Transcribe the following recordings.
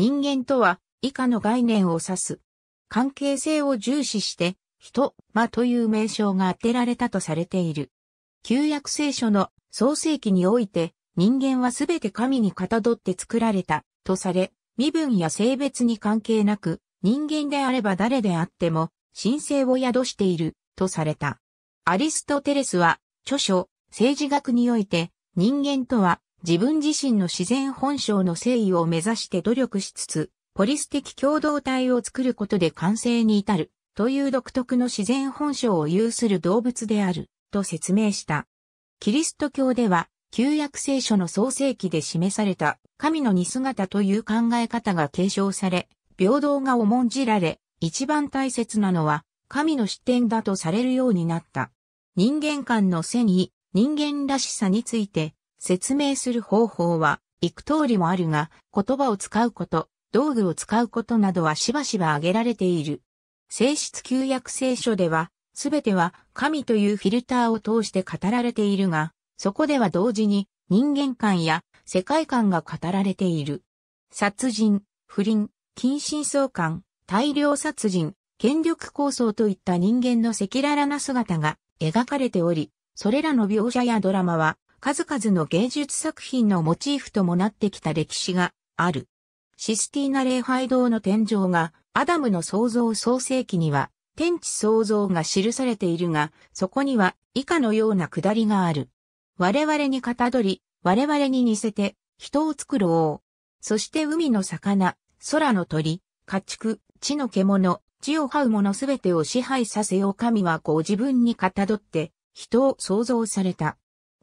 人間とは以下の概念を指す。関係性を重視して、人、魔という名称が当てられたとされている。旧約聖書の創世記において、人間はすべて神にかたどって作られた、とされ、身分や性別に関係なく、人間であれば誰であっても、神聖を宿している、とされた。アリストテレスは、著書、政治学において、人間とは、自分自身の自然本性の誠意を目指して努力しつつ、ポリス的共同体を作ることで完成に至る、という独特の自然本性を有する動物である、と説明した。キリスト教では、旧約聖書の創世記で示された神の似姿という考え方が継承され、平等が重んじられ、一番大切なのは神の視点だとされるようになった。人間間の背に、人間らしさについて説明する方法は、幾通りもあるが、言葉を使うこと、道具を使うことなどはしばしば挙げられている。性質旧約聖書では、すべては神というフィルターを通して語られているが、そこでは同時に人間観や世界観が語られている。殺人、不倫、近親相関、大量殺人、権力構想といった人間の赤裸々な姿が描かれており、それらの描写やドラマは数々の芸術作品のモチーフともなってきた歴史がある。システィーナ礼拝堂の天井が、アダムの創造創世記には、天地創造が記されているが、そこには以下のような下りがある。我々にかたどり、我々に似せて、人を作ろう。そして海の魚、空の鳥、家畜、地の獣、地を這うのすべてを支配させよう神はご自分にかたどって、人を創造された。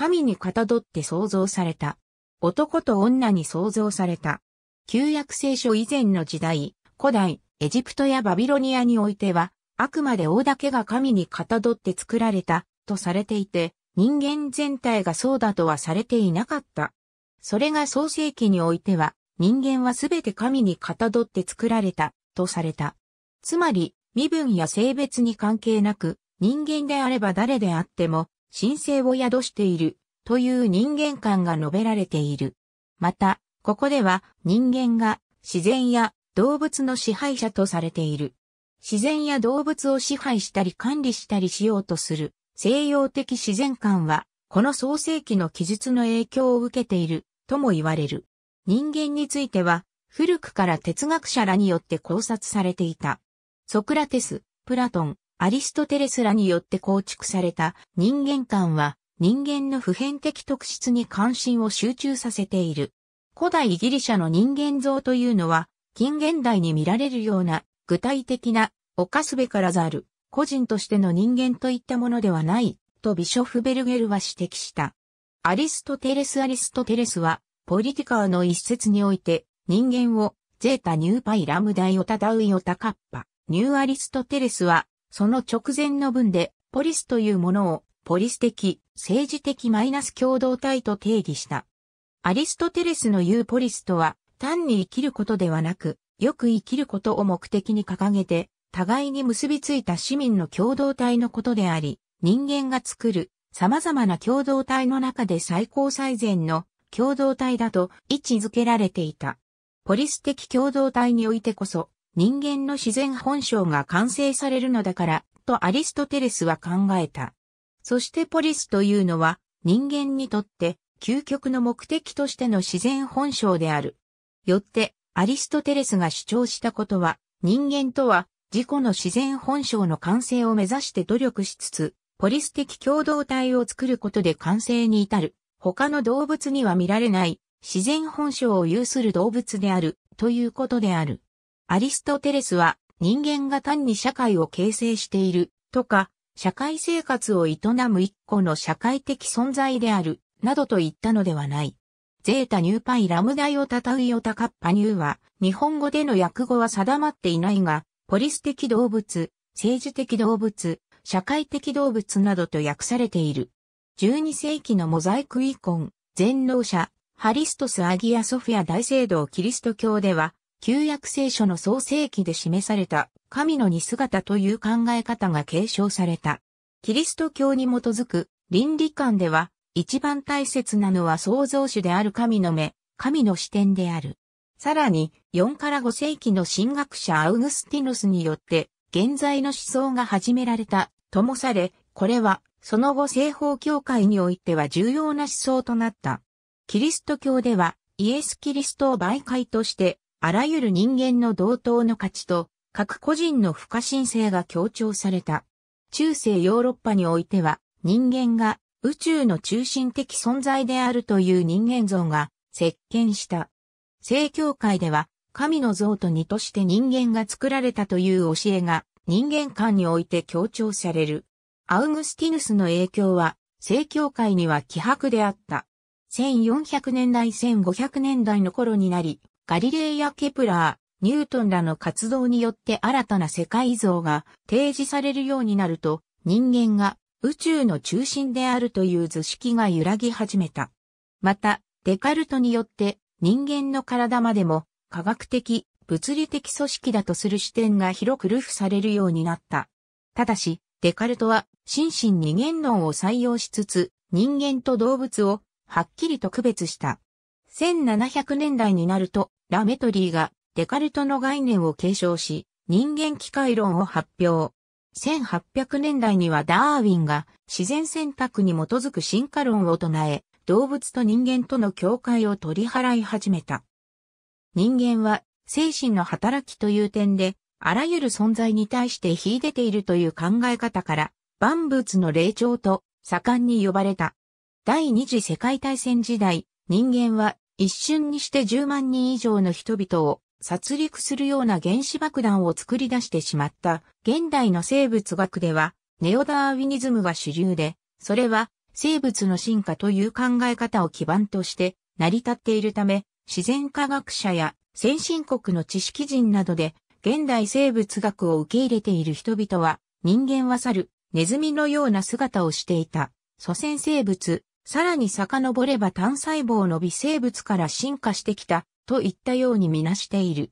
神にかたどって創造された。男と女に創造された。旧約聖書以前の時代、古代、エジプトやバビロニアにおいては、あくまで王だけが神にかたどって作られた、とされていて、人間全体がそうだとはされていなかった。それが創世記においては、人間はすべて神にかたどって作られた、とされた。つまり、身分や性別に関係なく、人間であれば誰であっても、神聖を宿しているという人間観が述べられている。また、ここでは人間が自然や動物の支配者とされている。自然や動物を支配したり管理したりしようとする西洋的自然観は、この創世紀の記述の影響を受けているとも言われる。人間については、古くから哲学者らによって考察されていた。ソクラテス、プラトン、アリストテレスらによって構築された人間観は人間の普遍的特質に関心を集中させている。古代ギリシャの人間像というのは近現代に見られるような具体的な犯すべからざる個人としての人間といったものではないとビショフベルゲルは指摘した。アリストテレス・アリストテレスはポリティカーの一説において人間をゼータニューパイラムダイオタダウイオタカッパニューアリストテレスはその直前の文で、ポリスというものを、ポリス的、政治的マイナス共同体と定義した。アリストテレスの言うポリスとは、単に生きることではなく、よく生きることを目的に掲げて、互いに結びついた市民の共同体のことであり、人間が作る様々な共同体の中で最高最善の共同体だと位置づけられていた。ポリス的共同体においてこそ、人間の自然本性が完成されるのだから、とアリストテレスは考えた。そしてポリスというのは、人間にとって、究極の目的としての自然本性である。よって、アリストテレスが主張したことは、人間とは、自己の自然本性の完成を目指して努力しつつ、ポリス的共同体を作ることで完成に至る。他の動物には見られない、自然本性を有する動物である、ということである。アリストテレスは人間が単に社会を形成しているとか、社会生活を営む一個の社会的存在である、などと言ったのではない。ゼータニューパイラムダイオタタウヨタカッパニューは、日本語での訳語は定まっていないが、ポリス的動物、政治的動物、社会的動物などと訳されている。12世紀のモザイクイコン、全能者、ハリストス・アギア・ソフィア大聖堂キリスト教では、旧約聖書の創世記で示された神の似姿という考え方が継承された。キリスト教に基づく倫理観では一番大切なのは創造主である神の目、神の視点である。さらに4から5世紀の神学者アウグスティノスによって現在の思想が始められたともされ、これはその後西方教会においては重要な思想となった。キリスト教ではイエス・キリストを媒介としてあらゆる人間の同等の価値と、各個人の不可侵性が強調された。中世ヨーロッパにおいては、人間が宇宙の中心的存在であるという人間像が石鹸した。正教会では、神の像と似として人間が作られたという教えが人間間において強調される。アウグスティヌスの影響は、正教会には希薄であった。1400年代1500年代の頃になり、ガリレイやケプラー、ニュートンらの活動によって新たな世界像が提示されるようになると、人間が宇宙の中心であるという図式が揺らぎ始めた。また、デカルトによって人間の体までも科学的、物理的組織だとする視点が広くルフされるようになった。ただし、デカルトは心身二元論を採用しつつ、人間と動物をはっきりと区別した。1700年代になるとラメトリーがデカルトの概念を継承し、人間機械論を発表。1800年代にはダーウィンが自然選択に基づく進化論を唱え、動物と人間との境界を取り払い始めた。人間は精神の働きという点で、あらゆる存在に対して秀でているという考え方から、万物の霊長と盛んに呼ばれた。第二次世界大戦時代、人間は一瞬にして10万人以上の人々を殺戮するような原子爆弾を作り出してしまった現代の生物学ではネオダーウィニズムが主流で、それは生物の進化という考え方を基盤として成り立っているため、自然科学者や先進国の知識人などで現代生物学を受け入れている人々は人間は猿、ネズミのような姿をしていた祖先生物さらに遡れば単細胞の微生物から進化してきたといったようにみなしている。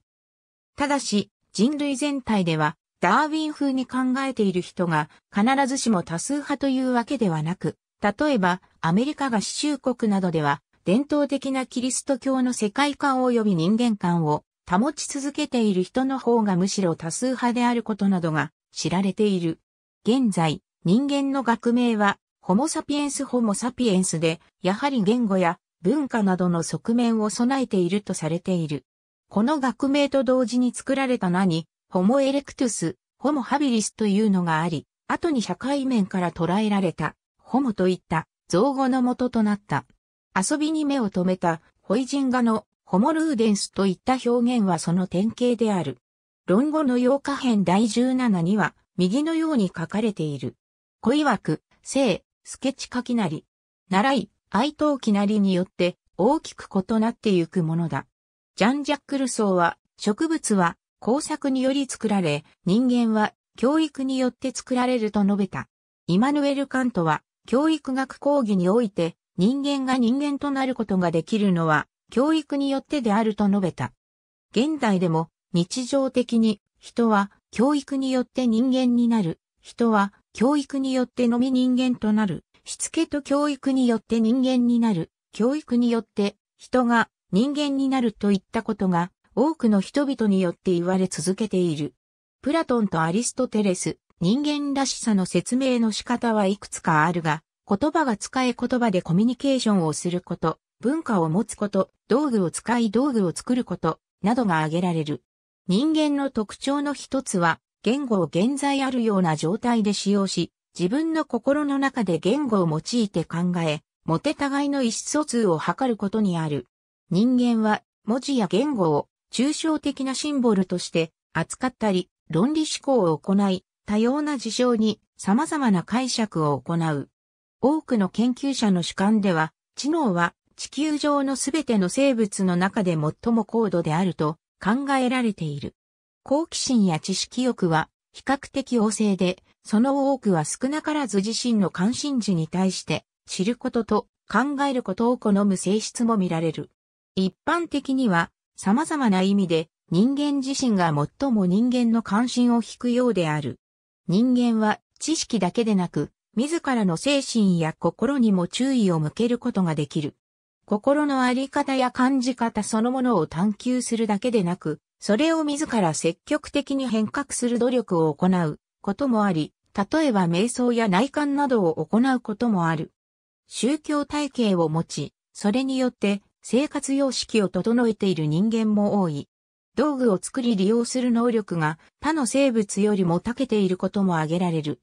ただし、人類全体では、ダーウィン風に考えている人が必ずしも多数派というわけではなく、例えばアメリカ合衆国などでは伝統的なキリスト教の世界観及び人間観を保ち続けている人の方がむしろ多数派であることなどが知られている。現在、人間の学名はホモサピエンスホモサピエンスで、やはり言語や文化などの側面を備えているとされている。この学名と同時に作られた名に、ホモエレクトゥス、ホモハビリスというのがあり、後に社会面から捉えられた、ホモといった造語の元となった。遊びに目を留めた、ホイジン画のホモルーデンスといった表現はその典型である。論語の8日編第17には、右のように書かれている。小曰く、スケッチ書きなり、習い、愛刀キなりによって大きく異なってゆくものだ。ジャン・ジャック・ルソーは、植物は工作により作られ、人間は教育によって作られると述べた。イマヌエル・カントは、教育学講義において、人間が人間となることができるのは、教育によってであると述べた。現代でも、日常的に、人は、教育によって人間になる、人は、教育によってのみ人間となる、しつけと教育によって人間になる、教育によって人が人間になるといったことが多くの人々によって言われ続けている。プラトンとアリストテレス、人間らしさの説明の仕方はいくつかあるが、言葉が使え言葉でコミュニケーションをすること、文化を持つこと、道具を使い道具を作ること、などが挙げられる。人間の特徴の一つは、言語を現在あるような状態で使用し、自分の心の中で言語を用いて考え、もて互いの意思疎通を図ることにある。人間は文字や言語を抽象的なシンボルとして扱ったり、論理思考を行い、多様な事象に様々な解釈を行う。多くの研究者の主観では、知能は地球上のすべての生物の中で最も高度であると考えられている。好奇心や知識欲は比較的旺盛で、その多くは少なからず自身の関心事に対して知ることと考えることを好む性質も見られる。一般的には様々な意味で人間自身が最も人間の関心を引くようである。人間は知識だけでなく、自らの精神や心にも注意を向けることができる。心のあり方や感じ方そのものを探求するだけでなく、それを自ら積極的に変革する努力を行うこともあり、例えば瞑想や内観などを行うこともある。宗教体系を持ち、それによって生活様式を整えている人間も多い。道具を作り利用する能力が他の生物よりも長けていることも挙げられる。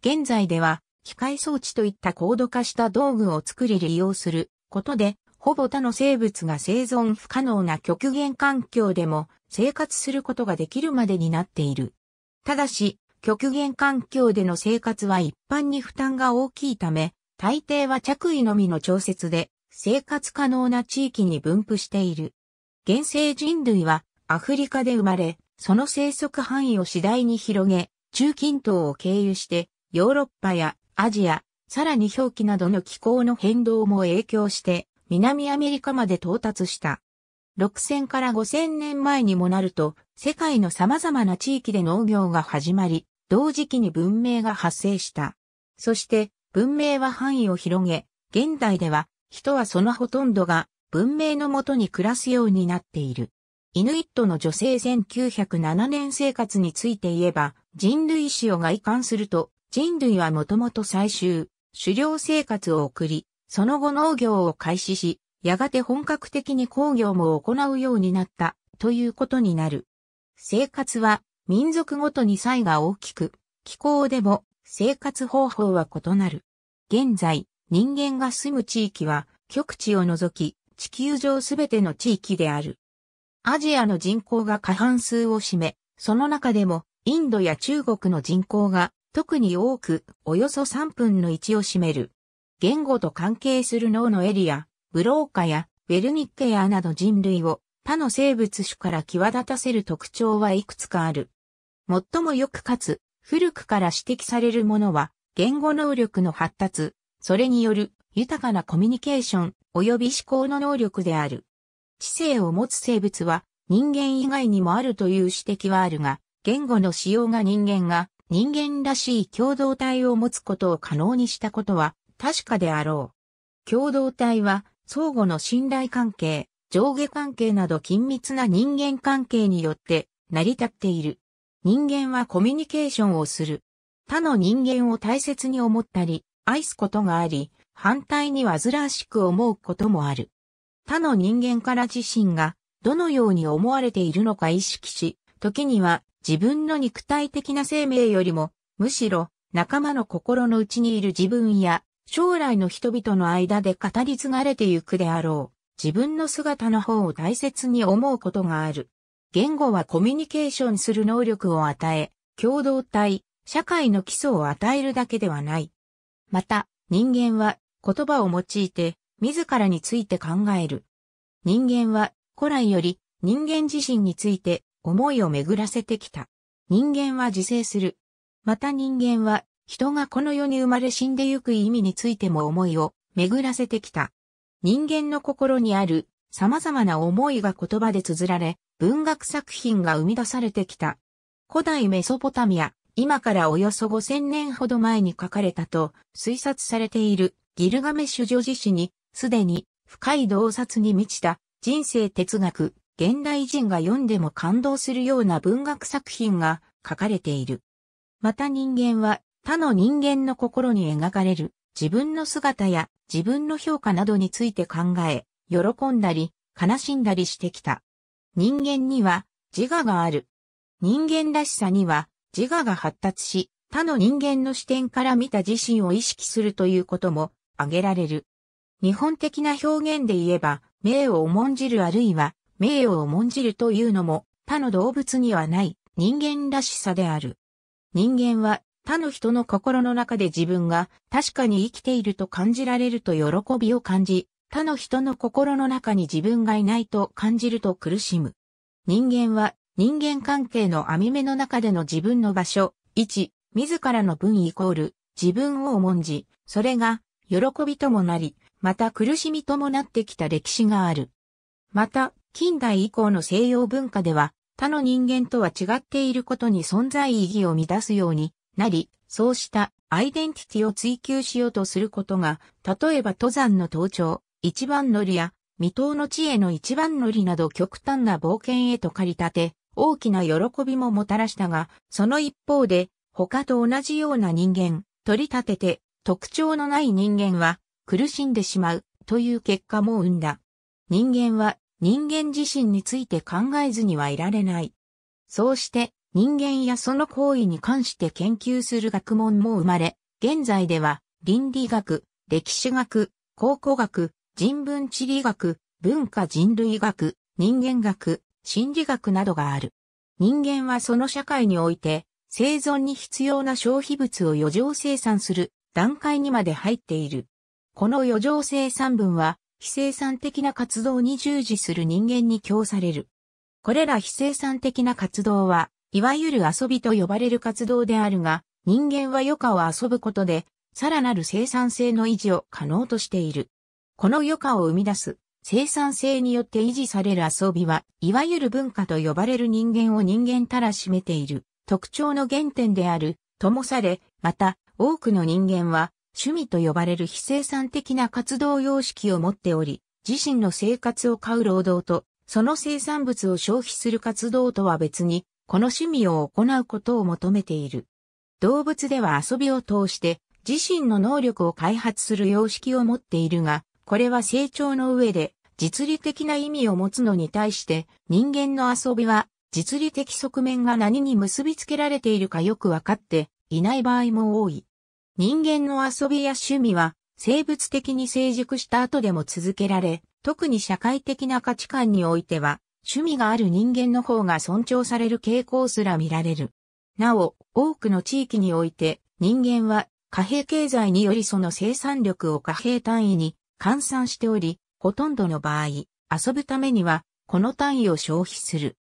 現在では機械装置といった高度化した道具を作り利用することでほぼ他の生物が生存不可能な極限環境でも生活することができるまでになっている。ただし、極限環境での生活は一般に負担が大きいため、大抵は着衣のみの調節で生活可能な地域に分布している。現生人類はアフリカで生まれ、その生息範囲を次第に広げ、中近東を経由してヨーロッパやアジア、さらに表記などの気候の変動も影響して南アメリカまで到達した。6000から5000年前にもなると、世界の様々な地域で農業が始まり、同時期に文明が発生した。そして、文明は範囲を広げ、現代では、人はそのほとんどが文明のもとに暮らすようになっている。イヌイットの女性1907年生活について言えば、人類史を外観すると、人類はもともと最終、狩猟生活を送り、その後農業を開始し、やがて本格的に工業も行うようになったということになる。生活は民族ごとに差異が大きく、気候でも生活方法は異なる。現在、人間が住む地域は極地を除き地球上すべての地域である。アジアの人口が過半数を占め、その中でもインドや中国の人口が特に多くおよそ3分の1を占める。言語と関係する脳のエリア、ブローカやウェルニッケアなど人類を他の生物種から際立たせる特徴はいくつかある。最もよくかつ古くから指摘されるものは言語能力の発達、それによる豊かなコミュニケーション及び思考の能力である。知性を持つ生物は人間以外にもあるという指摘はあるが、言語の使用が人間が人間らしい共同体を持つことを可能にしたことは確かであろう。共同体は相互の信頼関係、上下関係など緊密な人間関係によって成り立っている。人間はコミュニケーションをする。他の人間を大切に思ったり、愛すことがあり、反対に煩わしく思うこともある。他の人間から自身がどのように思われているのか意識し、時には自分の肉体的な生命よりも、むしろ仲間の心の内にいる自分や将来の人々の間で語り継がれてゆくであろう。自分の姿の方を大切に思うことがある。言語はコミュニケーションする能力を与え、共同体、社会の基礎を与えるだけではない。また、人間は言葉を用いて自らについて考える。人間は古来より人間自身について思いを巡らせてきた。人間は自制する。また人間は人がこの世に生まれ死んでゆく意味についても思いを巡らせてきた。人間の心にある様々な思いが言葉で綴られ、文学作品が生み出されてきた。古代メソポタミア、今からおよそ5000年ほど前に書かれたと推察されているギルガメッシュ女子史に、すでに深い洞察に満ちた人生哲学、現代人が読んでも感動するような文学作品が書かれている。また人間は他の人間の心に描かれる自分の姿や自分の評価などについて考え、喜んだり、悲しんだりしてきた。人間には自我がある。人間らしさには自我が発達し、他の人間の視点から見た自身を意識するということも挙げられる。日本的な表現で言えば、名を重んじるあるいは、名を重んじるというのも、他の動物にはない人間らしさである。人間は他の人の心の中で自分が確かに生きていると感じられると喜びを感じ、他の人の心の中に自分がいないと感じると苦しむ。人間は人間関係の網目の中での自分の場所、位置、自らの分イコール、自分を重んじ、それが喜びともなり、また苦しみともなってきた歴史がある。また、近代以降の西洋文化では、他の人間とは違っていることに存在意義を乱すように、なり、そうしたアイデンティティを追求しようとすることが、例えば登山の登頂、一番乗りや、未踏の地への一番乗りなど極端な冒険へと駆り立て、大きな喜びももたらしたが、その一方で、他と同じような人間、取り立てて、特徴のない人間は、苦しんでしまう、という結果も生んだ。人間は、人間自身について考えずにはいられない。そうして、人間やその行為に関して研究する学問も生まれ、現在では倫理学、歴史学、考古学、人文地理学、文化人類学、人間学、心理学などがある。人間はその社会において、生存に必要な消費物を余剰生産する段階にまで入っている。この余剰生産分は、非生産的な活動に従事する人間に供される。これら非生産的な活動は、いわゆる遊びと呼ばれる活動であるが、人間は余暇を遊ぶことで、さらなる生産性の維持を可能としている。この余暇を生み出す生産性によって維持される遊びは、いわゆる文化と呼ばれる人間を人間たらしめている特徴の原点であるともされ、また多くの人間は趣味と呼ばれる非生産的な活動様式を持っており、自身の生活を買う労働と、その生産物を消費する活動とは別に、この趣味を行うことを求めている。動物では遊びを通して自身の能力を開発する様式を持っているが、これは成長の上で実利的な意味を持つのに対して人間の遊びは実利的側面が何に結びつけられているかよくわかっていない場合も多い。人間の遊びや趣味は生物的に成熟した後でも続けられ、特に社会的な価値観においては趣味がある人間の方が尊重される傾向すら見られる。なお、多くの地域において、人間は貨幣経済によりその生産力を貨幣単位に換算しており、ほとんどの場合、遊ぶためには、この単位を消費する。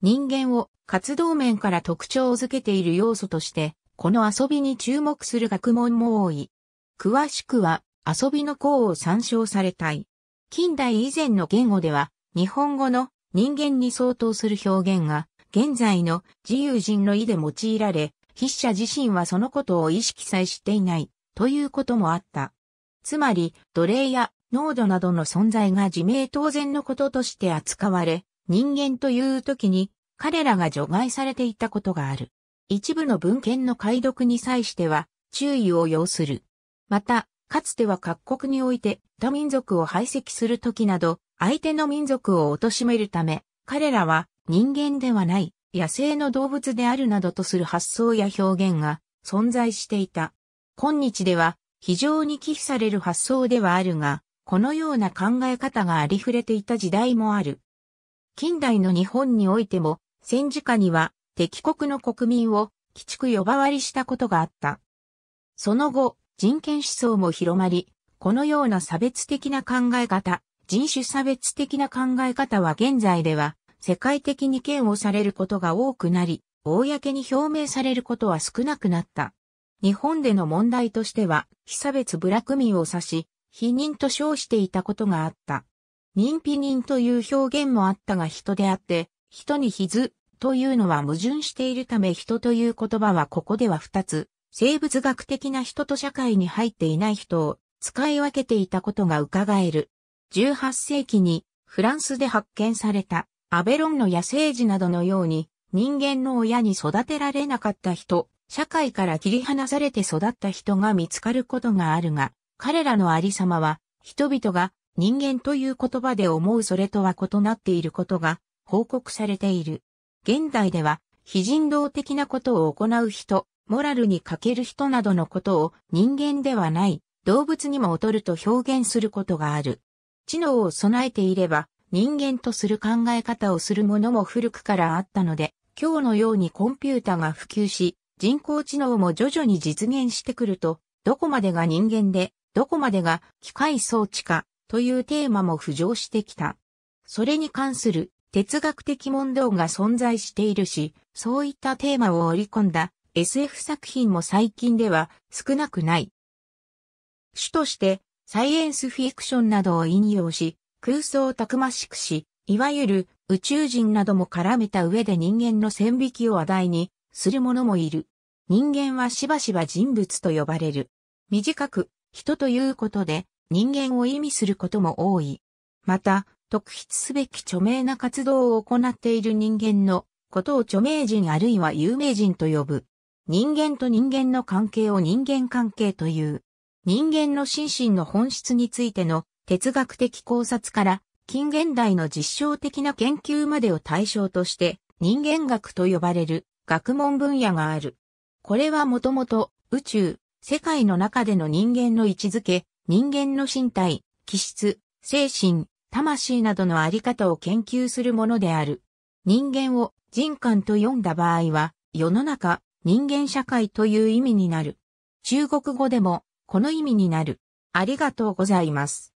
人間を活動面から特徴を付けている要素として、この遊びに注目する学問も多い。詳しくは、遊びの項を参照されたい。近代以前の言語では、日本語の人間に相当する表現が、現在の自由人の意で用いられ、筆者自身はそのことを意識さえしていない、ということもあった。つまり、奴隷や濃度などの存在が自明当然のこととして扱われ、人間という時に彼らが除外されていたことがある。一部の文献の解読に際しては注意を要する。また、かつては各国において他民族を排斥する時など、相手の民族を貶めるため、彼らは人間ではない野生の動物であるなどとする発想や表現が存在していた。今日では非常に忌避される発想ではあるが、このような考え方がありふれていた時代もある。近代の日本においても、戦時下には敵国の国民を鬼畜呼ばわりしたことがあった。その後、人権思想も広まり、このような差別的な考え方、人種差別的な考え方は現在では世界的に嫌悪されることが多くなり、公に表明されることは少なくなった。日本での問題としては、被差別ブラック民を指し、否認と称していたことがあった。認否人という表現もあったが人であって、人にひずというのは矛盾しているため人という言葉はここでは二つ、生物学的な人と社会に入っていない人を使い分けていたことが伺える。18世紀にフランスで発見されたアベロンの野生児などのように人間の親に育てられなかった人、社会から切り離されて育った人が見つかることがあるが、彼らのありさまは人々が人間という言葉で思うそれとは異なっていることが報告されている。現代では非人道的なことを行う人、モラルに欠ける人などのことを人間ではない動物にも劣ると表現することがある。知能を備えていれば人間とする考え方をするものも古くからあったので、今日のようにコンピュータが普及し、人工知能も徐々に実現してくると、どこまでが人間で、どこまでが機械装置か、というテーマも浮上してきた。それに関する哲学的問答が存在しているし、そういったテーマを織り込んだ SF 作品も最近では少なくない。主としてサイエンスフィクションなどを引用し、空想をたくましくし、いわゆる宇宙人なども絡めた上で人間の線引きを話題にする者もいる。人間はしばしば人物と呼ばれる。短く、人ということで人間を意味することも多い。また、特筆すべき著名な活動を行っている人間のことを著名人あるいは有名人と呼ぶ。人間と人間の関係を人間関係という。人間の心身の本質についての哲学的考察から近現代の実証的な研究までを対象として人間学と呼ばれる学問分野がある。これはもともと宇宙、世界の中での人間の位置づけ、人間の身体、気質、精神、魂などのあり方を研究するものである。人間を人間と呼んだ場合は、世の中、人間社会という意味になる。中国語でもこの意味になる。ありがとうございます。